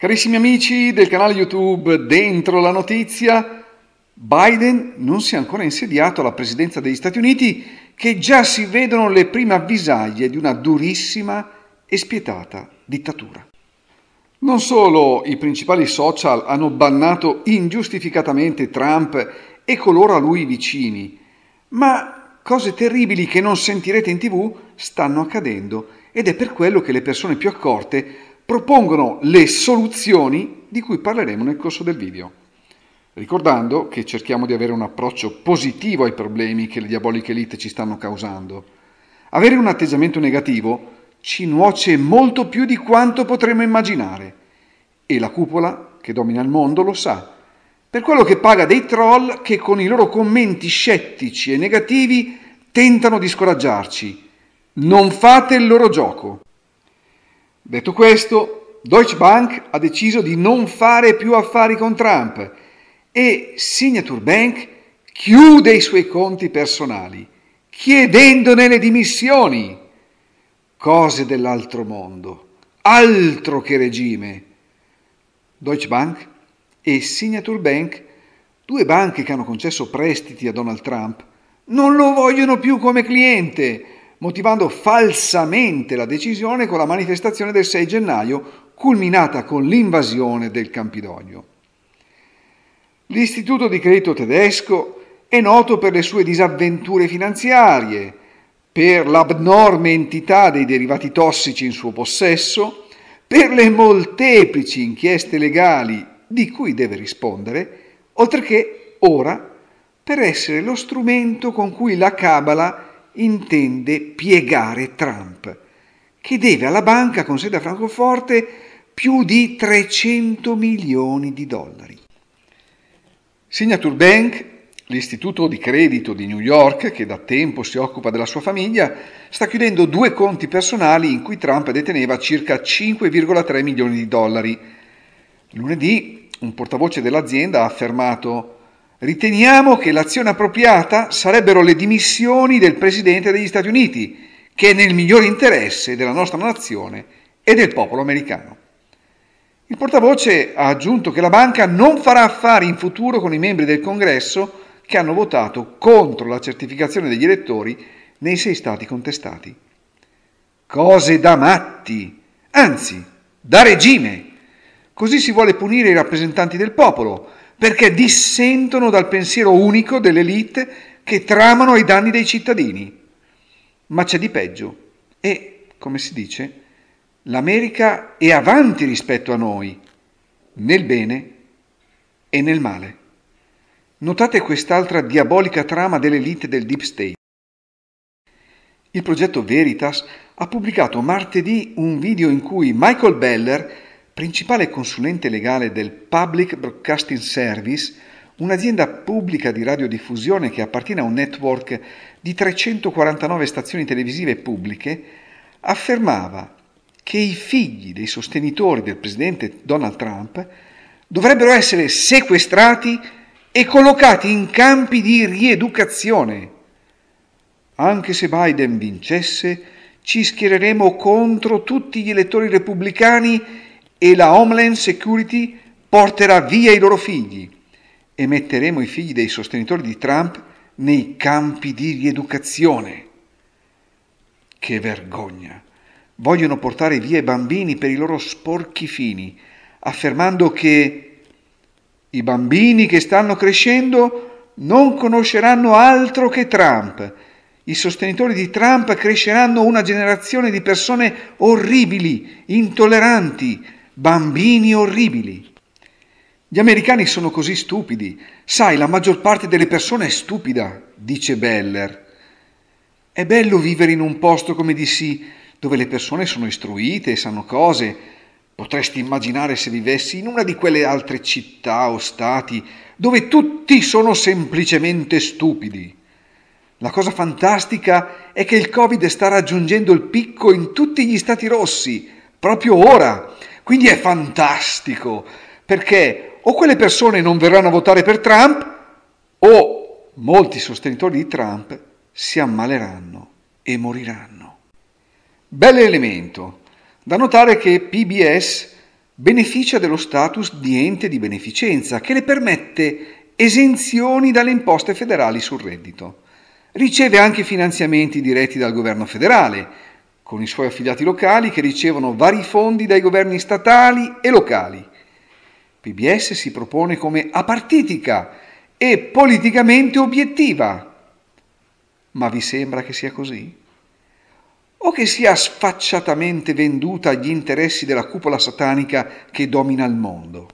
Carissimi amici del canale YouTube Dentro la Notizia, Biden non si è ancora insediato alla presidenza degli Stati Uniti che già si vedono le prime avvisaglie di una durissima e spietata dittatura. Non solo i principali social hanno bannato ingiustificatamente Trump e coloro a lui vicini, ma cose terribili che non sentirete in tv stanno accadendo ed è per quello che le persone più accorte propongono le soluzioni di cui parleremo nel corso del video. Ricordando che cerchiamo di avere un approccio positivo ai problemi che le diaboliche elite ci stanno causando. Avere un atteggiamento negativo ci nuoce molto più di quanto potremmo immaginare. E la cupola che domina il mondo lo sa, per quello che paga dei troll che con i loro commenti scettici e negativi tentano di scoraggiarci. Non fate il loro gioco. Detto questo, Deutsche Bank ha deciso di non fare più affari con Trump e Signature Bank chiude i suoi conti personali, chiedendone le dimissioni. Cose dell'altro mondo, altro che regime. Deutsche Bank e Signature Bank, due banche che hanno concesso prestiti a Donald Trump, non lo vogliono più come cliente motivando falsamente la decisione con la manifestazione del 6 gennaio, culminata con l'invasione del Campidoglio. L'istituto di credito tedesco è noto per le sue disavventure finanziarie, per l'abnorme entità dei derivati tossici in suo possesso, per le molteplici inchieste legali di cui deve rispondere, oltre che ora per essere lo strumento con cui la Cabala intende piegare Trump, che deve alla banca con sede a Francoforte più di 300 milioni di dollari. Signature Bank, l'istituto di credito di New York che da tempo si occupa della sua famiglia, sta chiudendo due conti personali in cui Trump deteneva circa 5,3 milioni di dollari. Lunedì un portavoce dell'azienda ha affermato Riteniamo che l'azione appropriata sarebbero le dimissioni del Presidente degli Stati Uniti, che è nel miglior interesse della nostra nazione e del popolo americano. Il portavoce ha aggiunto che la banca non farà affari in futuro con i membri del Congresso che hanno votato contro la certificazione degli elettori nei sei stati contestati. Cose da matti, anzi, da regime. Così si vuole punire i rappresentanti del popolo perché dissentono dal pensiero unico dell'elite che tramano ai danni dei cittadini. Ma c'è di peggio. E, come si dice, l'America è avanti rispetto a noi, nel bene e nel male. Notate quest'altra diabolica trama dell'elite del Deep State. Il progetto Veritas ha pubblicato martedì un video in cui Michael Beller principale consulente legale del Public Broadcasting Service, un'azienda pubblica di radiodiffusione che appartiene a un network di 349 stazioni televisive pubbliche, affermava che i figli dei sostenitori del presidente Donald Trump dovrebbero essere sequestrati e collocati in campi di rieducazione. Anche se Biden vincesse, ci schiereremo contro tutti gli elettori repubblicani e la Homeland Security porterà via i loro figli e metteremo i figli dei sostenitori di Trump nei campi di rieducazione. Che vergogna! Vogliono portare via i bambini per i loro sporchi fini, affermando che i bambini che stanno crescendo non conosceranno altro che Trump. I sostenitori di Trump cresceranno una generazione di persone orribili, intolleranti, Bambini orribili. Gli americani sono così stupidi. Sai, la maggior parte delle persone è stupida, dice Beller. È bello vivere in un posto come DC, dove le persone sono istruite e sanno cose. Potresti immaginare se vivessi in una di quelle altre città o stati dove tutti sono semplicemente stupidi. La cosa fantastica è che il Covid sta raggiungendo il picco in tutti gli stati rossi, proprio ora quindi è fantastico, perché o quelle persone non verranno a votare per Trump, o molti sostenitori di Trump si ammaleranno e moriranno. Bell'elemento. Da notare che PBS beneficia dello status di ente di beneficenza che le permette esenzioni dalle imposte federali sul reddito. Riceve anche finanziamenti diretti dal governo federale, con i suoi affiliati locali che ricevono vari fondi dai governi statali e locali. PBS si propone come apartitica e politicamente obiettiva. Ma vi sembra che sia così? O che sia sfacciatamente venduta agli interessi della cupola satanica che domina il mondo?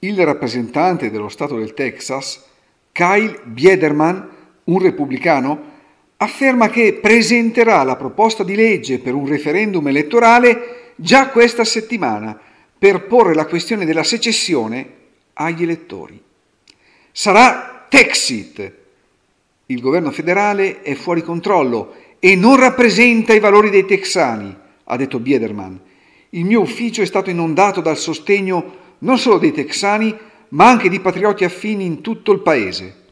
Il rappresentante dello Stato del Texas, Kyle Biederman, un repubblicano, afferma che presenterà la proposta di legge per un referendum elettorale già questa settimana per porre la questione della secessione agli elettori. Sarà Texit. Il governo federale è fuori controllo e non rappresenta i valori dei texani, ha detto Biederman. Il mio ufficio è stato inondato dal sostegno non solo dei texani, ma anche di patrioti affini in tutto il paese.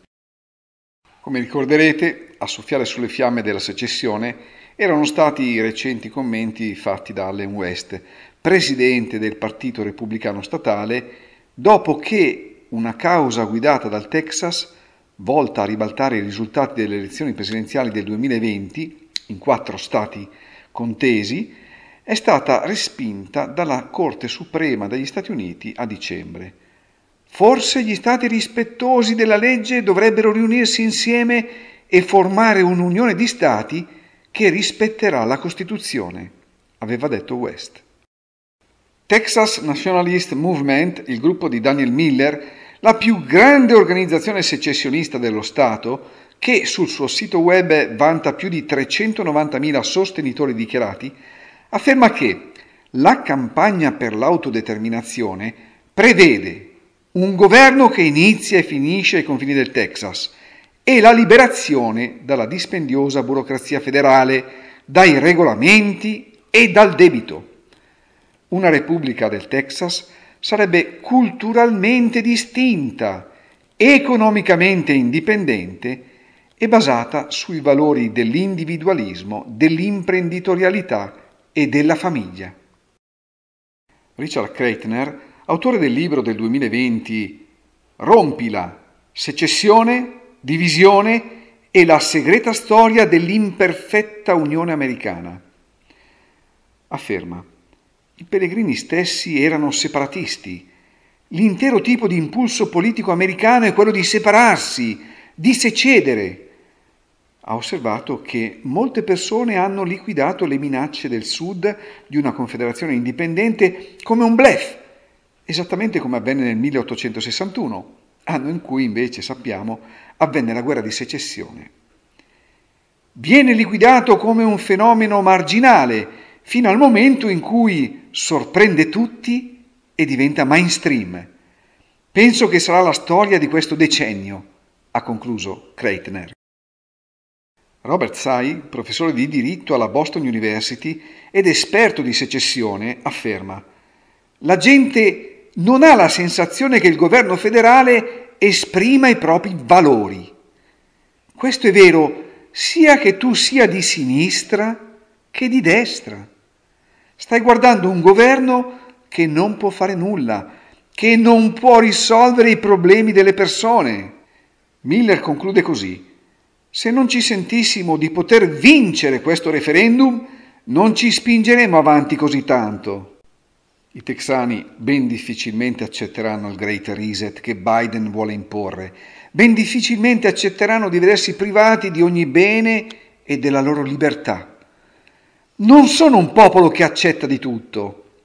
Come ricorderete, a soffiare sulle fiamme della secessione erano stati i recenti commenti fatti da Allen West, presidente del Partito Repubblicano Statale, dopo che una causa guidata dal Texas, volta a ribaltare i risultati delle elezioni presidenziali del 2020 in quattro stati contesi, è stata respinta dalla Corte Suprema degli Stati Uniti a dicembre. Forse gli stati rispettosi della legge dovrebbero riunirsi insieme e formare un'unione di stati che rispetterà la Costituzione, aveva detto West. Texas Nationalist Movement, il gruppo di Daniel Miller, la più grande organizzazione secessionista dello Stato, che sul suo sito web vanta più di 390.000 sostenitori dichiarati, afferma che la campagna per l'autodeterminazione prevede un governo che inizia e finisce ai confini del Texas, e la liberazione dalla dispendiosa burocrazia federale, dai regolamenti e dal debito. Una Repubblica del Texas sarebbe culturalmente distinta, economicamente indipendente e basata sui valori dell'individualismo, dell'imprenditorialità e della famiglia. Richard Kreitner, autore del libro del 2020 Rompila, secessione divisione e la segreta storia dell'imperfetta Unione Americana. Afferma, i pellegrini stessi erano separatisti. L'intero tipo di impulso politico americano è quello di separarsi, di secedere. Ha osservato che molte persone hanno liquidato le minacce del Sud di una confederazione indipendente come un blef, esattamente come avvenne nel 1861 anno in cui invece sappiamo avvenne la guerra di secessione. Viene liquidato come un fenomeno marginale fino al momento in cui sorprende tutti e diventa mainstream. Penso che sarà la storia di questo decennio, ha concluso Kreitner. Robert Tsai, professore di diritto alla Boston University ed esperto di secessione, afferma La gente non ha la sensazione che il governo federale esprima i propri valori. Questo è vero sia che tu sia di sinistra che di destra. Stai guardando un governo che non può fare nulla, che non può risolvere i problemi delle persone. Miller conclude così. Se non ci sentissimo di poter vincere questo referendum, non ci spingeremo avanti così tanto. I texani ben difficilmente accetteranno il Great Reset che Biden vuole imporre, ben difficilmente accetteranno di vedersi privati di ogni bene e della loro libertà. Non sono un popolo che accetta di tutto.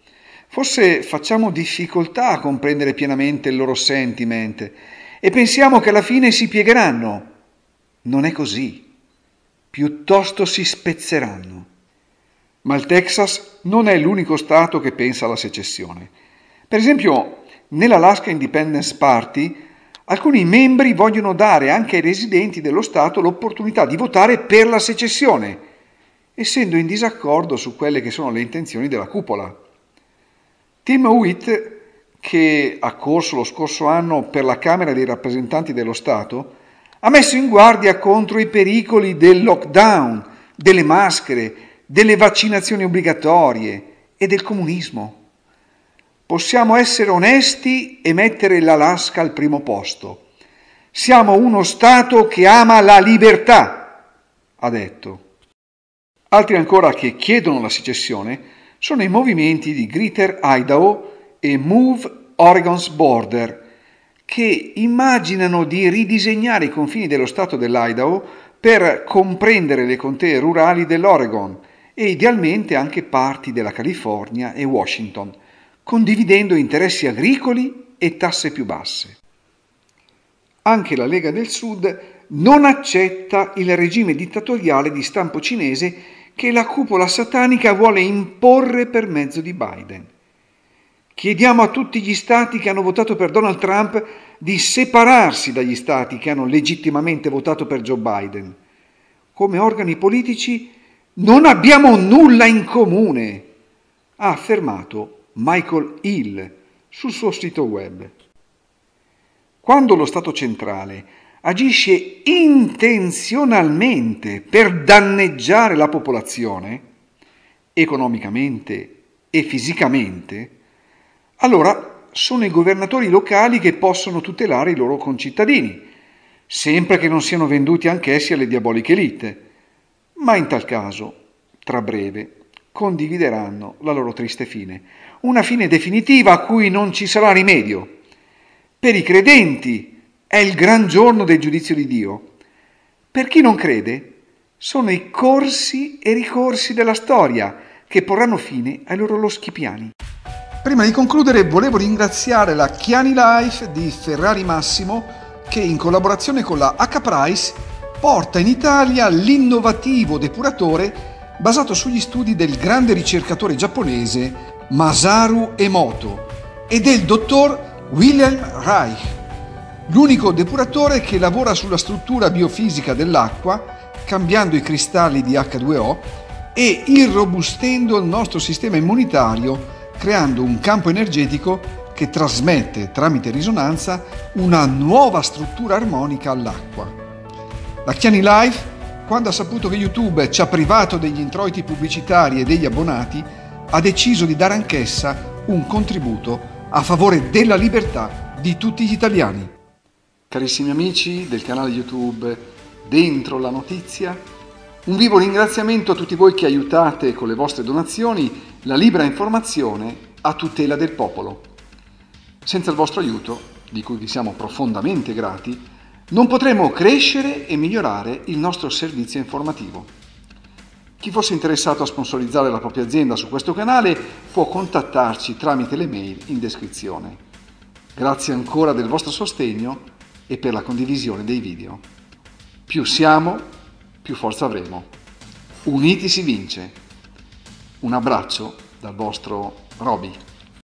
Forse facciamo difficoltà a comprendere pienamente il loro sentiment e pensiamo che alla fine si piegheranno. Non è così. Piuttosto si spezzeranno. Ma il Texas non è l'unico Stato che pensa alla secessione. Per esempio, nell'Alaska Independence Party, alcuni membri vogliono dare anche ai residenti dello Stato l'opportunità di votare per la secessione, essendo in disaccordo su quelle che sono le intenzioni della cupola. Tim Witt, che ha corso lo scorso anno per la Camera dei rappresentanti dello Stato, ha messo in guardia contro i pericoli del lockdown, delle maschere, delle vaccinazioni obbligatorie e del comunismo. Possiamo essere onesti e mettere l'Alaska al primo posto. Siamo uno Stato che ama la libertà, ha detto. Altri ancora che chiedono la secessione sono i movimenti di Greater Idaho e Move Oregon's Border, che immaginano di ridisegnare i confini dello Stato dell'Idaho per comprendere le contee rurali dell'Oregon e idealmente anche parti della California e Washington, condividendo interessi agricoli e tasse più basse. Anche la Lega del Sud non accetta il regime dittatoriale di stampo cinese che la cupola satanica vuole imporre per mezzo di Biden. Chiediamo a tutti gli stati che hanno votato per Donald Trump di separarsi dagli stati che hanno legittimamente votato per Joe Biden. Come organi politici non abbiamo nulla in comune, ha affermato Michael Hill sul suo sito web. Quando lo Stato centrale agisce intenzionalmente per danneggiare la popolazione, economicamente e fisicamente, allora sono i governatori locali che possono tutelare i loro concittadini, sempre che non siano venduti anch'essi alle diaboliche elite ma in tal caso, tra breve, condivideranno la loro triste fine, una fine definitiva a cui non ci sarà rimedio. Per i credenti è il gran giorno del giudizio di Dio. Per chi non crede, sono i corsi e ricorsi della storia che porranno fine ai loro loschi piani. Prima di concludere volevo ringraziare la Chiani Life di Ferrari Massimo che in collaborazione con la H Price porta in Italia l'innovativo depuratore basato sugli studi del grande ricercatore giapponese Masaru Emoto e del dottor Wilhelm Reich, l'unico depuratore che lavora sulla struttura biofisica dell'acqua, cambiando i cristalli di H2O e irrobustendo il nostro sistema immunitario creando un campo energetico che trasmette tramite risonanza una nuova struttura armonica all'acqua. La Chiani Live, quando ha saputo che YouTube ci ha privato degli introiti pubblicitari e degli abbonati, ha deciso di dare anch'essa un contributo a favore della libertà di tutti gli italiani. Carissimi amici del canale YouTube Dentro la Notizia, un vivo ringraziamento a tutti voi che aiutate con le vostre donazioni la libera informazione a tutela del popolo. Senza il vostro aiuto, di cui vi siamo profondamente grati, non potremo crescere e migliorare il nostro servizio informativo. Chi fosse interessato a sponsorizzare la propria azienda su questo canale può contattarci tramite le mail in descrizione. Grazie ancora del vostro sostegno e per la condivisione dei video. Più siamo, più forza avremo. Uniti si vince. Un abbraccio dal vostro Roby.